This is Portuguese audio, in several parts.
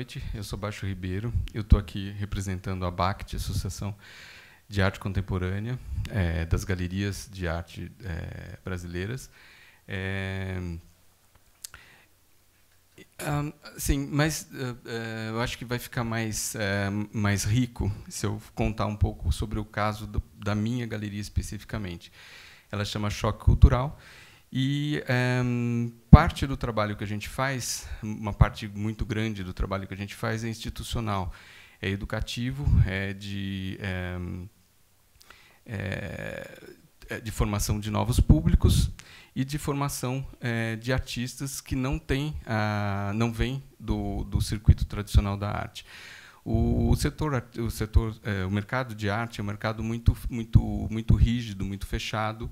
noite. Eu sou Baixo Ribeiro. Eu estou aqui representando a BACT, Associação de Arte Contemporânea, é, das Galerias de Arte é, Brasileiras. É, ah, sim, mas ah, é, eu acho que vai ficar mais, é, mais rico se eu contar um pouco sobre o caso do, da minha galeria especificamente. Ela chama Choque Cultural e eh, parte do trabalho que a gente faz, uma parte muito grande do trabalho que a gente faz é institucional, é educativo, é de, eh, eh, é, é, de formação de novos públicos e de formação é, de artistas que não tem, a, ah, não vêm do, do circuito tradicional da arte. O, o setor, o, setor o mercado de arte é um mercado muito, muito, muito rígido, muito fechado,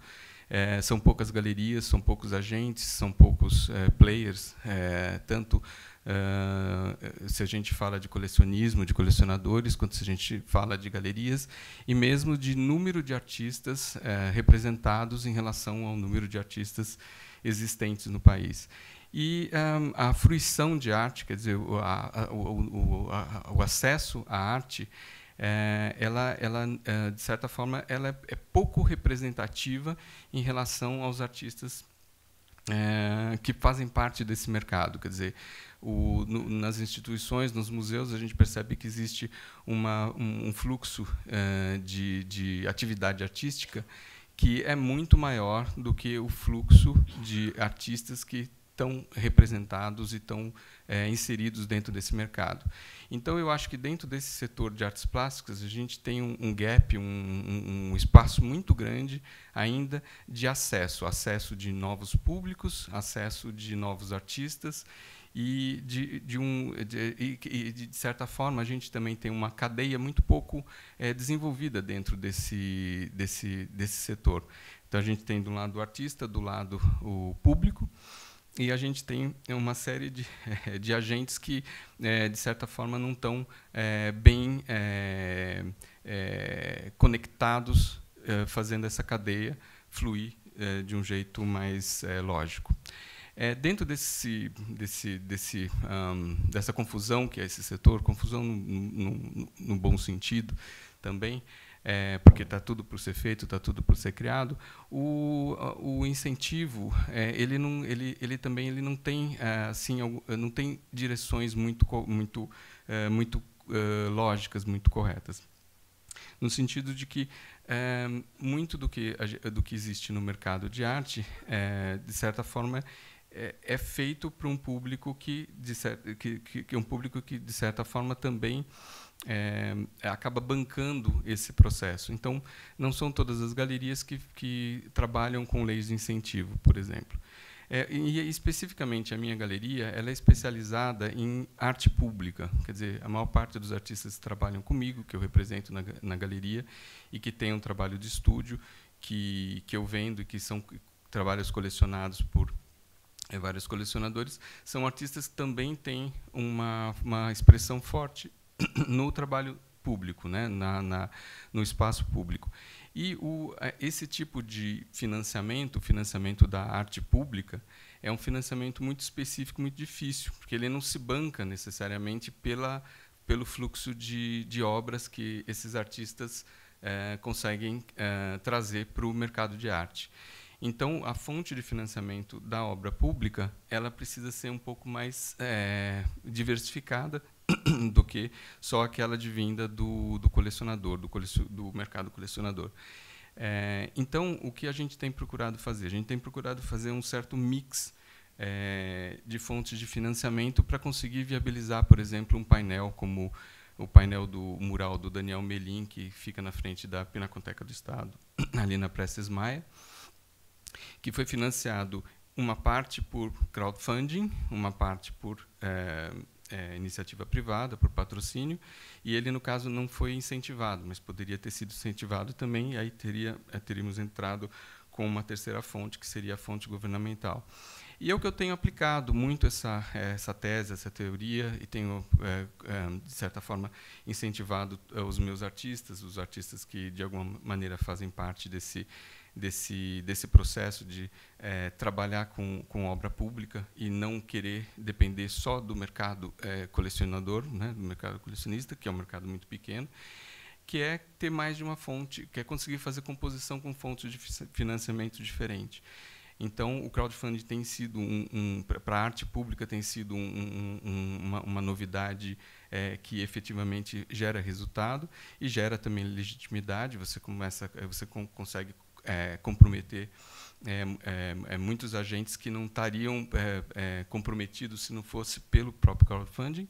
é, são poucas galerias, são poucos agentes, são poucos é, players, é, tanto é, se a gente fala de colecionismo, de colecionadores, quanto se a gente fala de galerias, e mesmo de número de artistas é, representados em relação ao número de artistas existentes no país. E um, é, a fruição de arte, quer dizer, a, o, a, o acesso à arte, é, ela, ela é, de certa forma, ela é, é, pouco representativa em relação aos artistas é, que fazem parte desse mercado. Quer dizer, o, no, nas instituições, nos museus, a gente percebe que existe uma, um, um fluxo é, de, de atividade artística que é muito maior do que o fluxo de artistas que estão representados e estão é, inseridos dentro desse mercado. Então, eu acho que dentro desse setor de artes plásticas, a gente tem um, um gap, um, um, um, espaço muito grande ainda de acesso acesso de novos públicos, acesso de novos artistas. E de, de um, de, de, de, certa forma, a gente também tem uma cadeia muito pouco é, desenvolvida dentro desse, desse, desse setor. Então, a gente tem do lado o artista, do lado o público e a gente tem uma série de, de agentes que, é, de certa forma, não estão é, bem é, conectados, fazendo essa cadeia fluir de um jeito mais lógico. É, dentro desse, desse, desse, um, dessa confusão que é esse setor, confusão no, no, no bom sentido também, é, porque está tudo para ser feito, está tudo para ser criado, o, o incentivo é, ele, não, ele, ele também ele não tem é, assim eh, não tem direções muito muito é, muito é, lógicas muito corretas no sentido de que é, muito do que, do que existe no mercado de arte, é, de certa forma, é, feito para um público que, de que, que, que, um público que de certa forma também é, acaba bancando esse processo. Então, não são todas as galerias que, que trabalham com leis de incentivo, por exemplo. É, e especificamente a minha galeria, ela é especializada em arte pública. Quer dizer, a maior parte dos artistas que trabalham comigo, que eu represento na, na galeria e que tem um trabalho de estúdio que, que eu vendo, que são trabalhos colecionados por é, vários colecionadores, são artistas que também têm uma, uma expressão forte no trabalho público, né, na, na, no espaço público. E o, eh, esse tipo de financiamento, financiamento da arte pública, é um financiamento muito específico, muito difícil, porque ele não se banca necessariamente pela, pelo fluxo de, de obras que esses artistas eh, conseguem eh, trazer para o mercado de arte. Então, a fonte de financiamento da obra pública ela precisa ser um pouco mais é, diversificada do que só aquela de vinda do, do colecionador, do, colecion, do mercado colecionador. É, então, o que a gente tem procurado fazer? A gente tem procurado fazer um certo mix é, de fontes de financiamento para conseguir viabilizar, por exemplo, um painel como o painel do mural do Daniel Melim, que fica na frente da Pinacoteca do Estado, ali na Presta Esmaia que foi financiado uma parte por crowdfunding, uma parte por é, é, iniciativa privada, por patrocínio, e ele, no caso, não foi incentivado, mas poderia ter sido incentivado também, e aí teria, é, teríamos entrado com uma terceira fonte, que seria a fonte governamental. E é o que eu tenho aplicado muito essa, eh, essa tese, essa teoria, e tenho, eh, eh, de certa forma, incentivado os meus artistas, os artistas que, de alguma maneira, fazem parte desse, desse, desse processo de é, trabalhar com, com obra pública e não querer depender só do mercado é, colecionador, né, do mercado colecionista, que é um mercado muito pequeno, que é ter mais de uma fonte, que é conseguir fazer composição com fontes de financiamento diferente. Então, o crowdfunding tem sido, um, um para a arte pública, tem sido um, um, uma, uma, novidade é, que efetivamente gera resultado e gera também legitimidade. Você, começa, é, você com, consegue é, comprometer é, é, é, muitos agentes que não estariam comprometidos se não fosse pelo próprio crowdfunding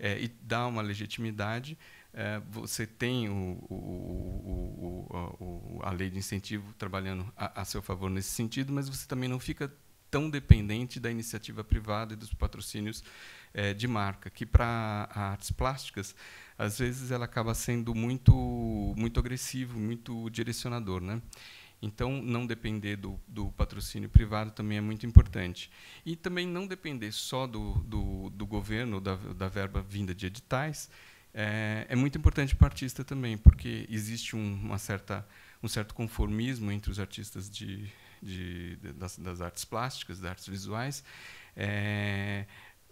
e dá uma legitimidade. É, você tem o, o, o, a lei de incentivo trabalhando a, a, seu favor nesse sentido, mas você também não fica tão dependente da iniciativa privada e dos patrocínios é, de marca, que para artes plásticas às vezes ela acaba sendo muito muito agressivo, muito direcionador, né? Então, não depender do, do, patrocínio privado também é muito importante. E também não depender só do, do, do governo, da, da verba vinda de editais, é, é muito importante para o artista também, porque existe um, uma certa, um certo conformismo entre os artistas de, de, de das, das, artes plásticas, das artes visuais, é,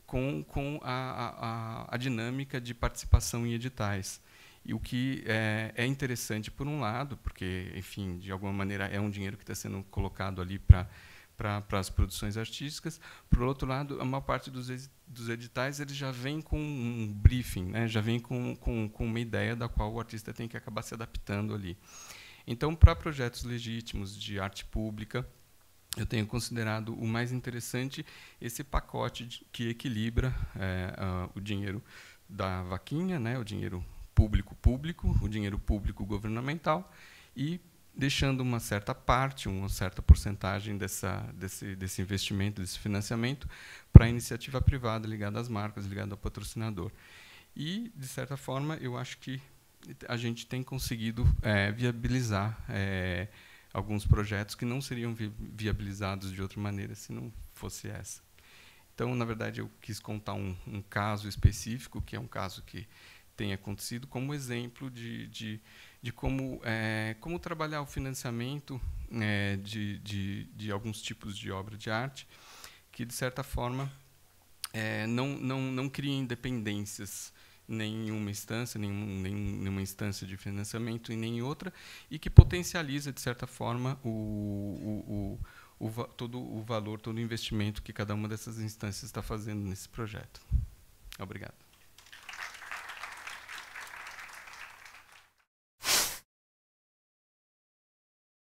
com, com a, a, a, dinâmica de participação em editais. E o que é, é, interessante, por um lado, porque, enfim, de alguma maneira é um dinheiro que está sendo colocado ali para para as produções artísticas. Por outro lado, a maior parte dos, dos editais eles já vem com um briefing, né? já vem com, com, com uma ideia da qual o artista tem que acabar se adaptando ali. Então, para projetos legítimos de arte pública, eu tenho considerado o mais interessante esse pacote de, que equilibra é, o dinheiro da vaquinha, né, o dinheiro público público, o dinheiro público governamental e deixando uma certa parte, uma certa porcentagem dessa, desse, desse investimento, desse financiamento, para a iniciativa privada ligada às marcas, ligada ao patrocinador. E, de certa forma, eu acho que a gente tem conseguido é, viabilizar é, alguns projetos que não seriam vi viabilizados de outra maneira se não fosse essa. Então, na verdade, eu quis contar um, um caso específico, que é um caso que tem acontecido como exemplo de, de, de como, é, como trabalhar o financiamento é, de, de, de alguns tipos de obra de arte que, de certa forma, é, não, não, não cria independências nenhuma instância, em nenhuma instância de financiamento e nem outra, e que potencializa, de certa forma, o, o, o, o, todo o valor, todo o investimento que cada uma dessas instâncias está fazendo nesse projeto. Obrigado.